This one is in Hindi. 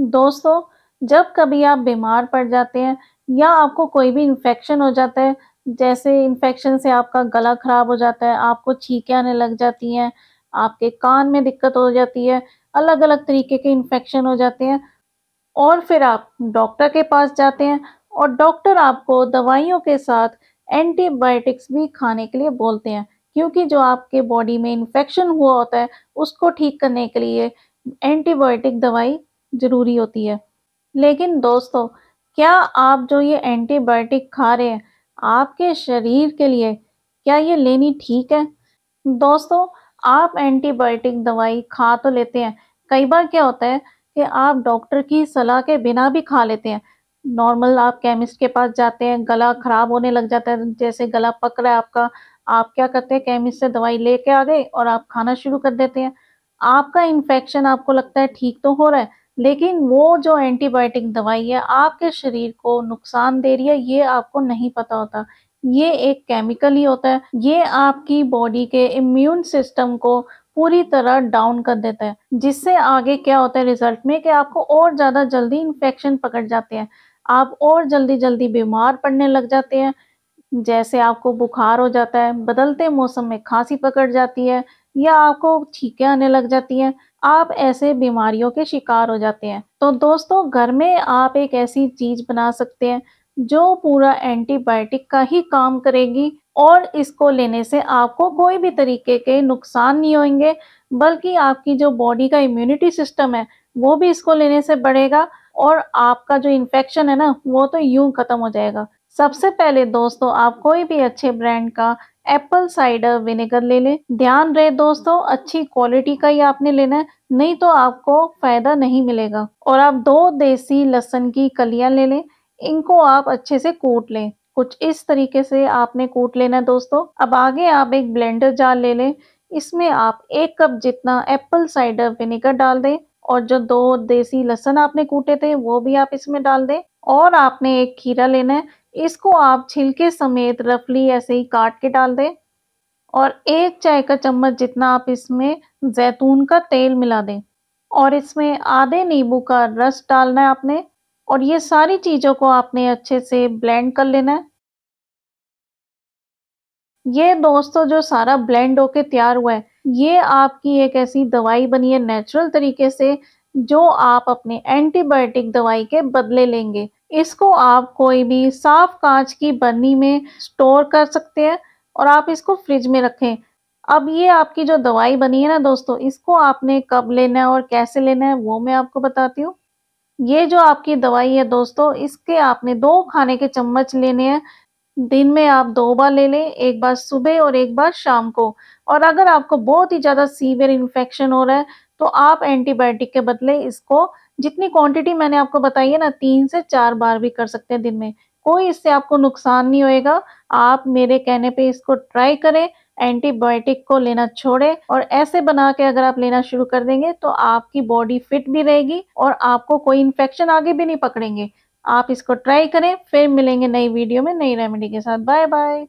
दोस्तों जब कभी आप बीमार पड़ जाते हैं या आपको कोई भी इन्फेक्शन हो जाता है जैसे इन्फेक्शन से आपका गला ख़राब हो जाता है आपको छींके आने लग जाती हैं आपके कान में दिक्कत हो जाती है अलग अलग तरीके के इन्फेक्शन हो जाते हैं और फिर आप डॉक्टर के पास जाते हैं और डॉक्टर आपको दवाइयों के साथ एंटीबायोटिक्स भी खाने के लिए बोलते हैं क्योंकि जो आपके बॉडी में इन्फेक्शन हुआ होता है उसको ठीक करने के लिए एंटीबायोटिक दवाई ज़रूरी होती है लेकिन दोस्तों क्या आप जो ये एंटीबायोटिक खा रहे हैं आपके शरीर के लिए क्या ये लेनी ठीक है दोस्तों आप एंटीबायोटिक दवाई खा तो लेते हैं कई बार क्या होता है कि आप डॉक्टर की सलाह के बिना भी खा लेते हैं नॉर्मल आप केमिस्ट के पास जाते हैं गला ख़राब होने लग जाता है जैसे गला पक रहा है आपका आप क्या करते हैं केमिस्ट से दवाई लेके आ गए और आप खाना शुरू कर देते हैं आपका इन्फेक्शन आपको लगता है ठीक तो हो रहा है लेकिन वो जो एंटीबायोटिक दवाई है आपके शरीर को नुकसान दे रही है ये आपको नहीं पता होता ये एक केमिकल ही होता है ये आपकी बॉडी के इम्यून सिस्टम को पूरी तरह डाउन कर देता है जिससे आगे क्या होता है रिजल्ट में कि आपको और ज़्यादा जल्दी इन्फेक्शन पकड़ जाते हैं आप और जल्दी जल्दी बीमार पड़ने लग जाते हैं जैसे आपको बुखार हो जाता है बदलते मौसम में खांसी पकड़ जाती है या आपको छींकें आने लग जाती हैं आप ऐसे बीमारियों के शिकार हो जाते हैं तो दोस्तों घर में आप एक ऐसी चीज बना सकते हैं जो पूरा एंटीबायोटिक का ही काम करेगी और इसको लेने से आपको कोई भी तरीके के नुकसान नहीं होंगे बल्कि आपकी जो बॉडी का इम्यूनिटी सिस्टम है वो भी इसको लेने से बढ़ेगा और आपका जो इन्फेक्शन है ना वो तो यूं ख़त्म हो जाएगा सबसे पहले दोस्तों आप कोई भी अच्छे ब्रांड का एप्पल साइडर विनेगर ले लें ध्यान रहे दोस्तों अच्छी क्वालिटी का ही आपने लेना है नहीं तो आपको फायदा नहीं मिलेगा और आप दो देसी लहसन की कलियां ले लें इनको आप अच्छे से कूट लें कुछ इस तरीके से आपने कूट लेना है दोस्तों अब आगे आप एक ब्लेंडर जार ले लें इसमें आप एक कप जितना एप्पल साइडर विनेगर डाल दें और जो दो देसी लहसन आपने कूटे थे वो भी आप इसमें डाल दें और आपने एक खीरा लेना है इसको आप छिलके समेत रफली ऐसे ही काट के डाल दें और एक चाय का चम्मच जितना आप इसमें जैतून का तेल मिला दें और इसमें आधे नींबू का रस डालना है आपने और ये सारी चीज़ों को आपने अच्छे से ब्लेंड कर लेना है ये दोस्तों जो सारा ब्लेंड होके तैयार हुआ है ये आपकी एक ऐसी दवाई बनी है नेचुरल तरीके से जो आप अपने एंटीबायोटिक दवाई के बदले लेंगे इसको आप कोई भी साफ कांच की बर्नी में स्टोर कर सकते हैं और आप इसको फ्रिज में रखें अब ये आपकी जो दवाई बनी है ना दोस्तों इसको आपने कब लेना है और कैसे लेना है वो मैं आपको बताती हूँ ये जो आपकी दवाई है दोस्तों इसके आपने दो खाने के चम्मच लेने हैं दिन में आप दो बार ले लें एक बार सुबह और एक बार शाम को और अगर आपको बहुत ही ज़्यादा सीवियर इन्फेक्शन हो रहा है तो आप एंटीबायोटिक के बदले इसको जितनी क्वांटिटी मैंने आपको बताई है ना तीन से चार बार भी कर सकते हैं दिन में कोई इससे आपको नुकसान नहीं होएगा आप मेरे कहने पे इसको ट्राई करें एंटीबायोटिक को लेना छोड़े और ऐसे बना के अगर आप लेना शुरू कर देंगे तो आपकी बॉडी फिट भी रहेगी और आपको कोई इन्फेक्शन आगे भी नहीं पकड़ेंगे आप इसको ट्राई करें फिर मिलेंगे नई वीडियो में नई रेमेडी के साथ बाय बाय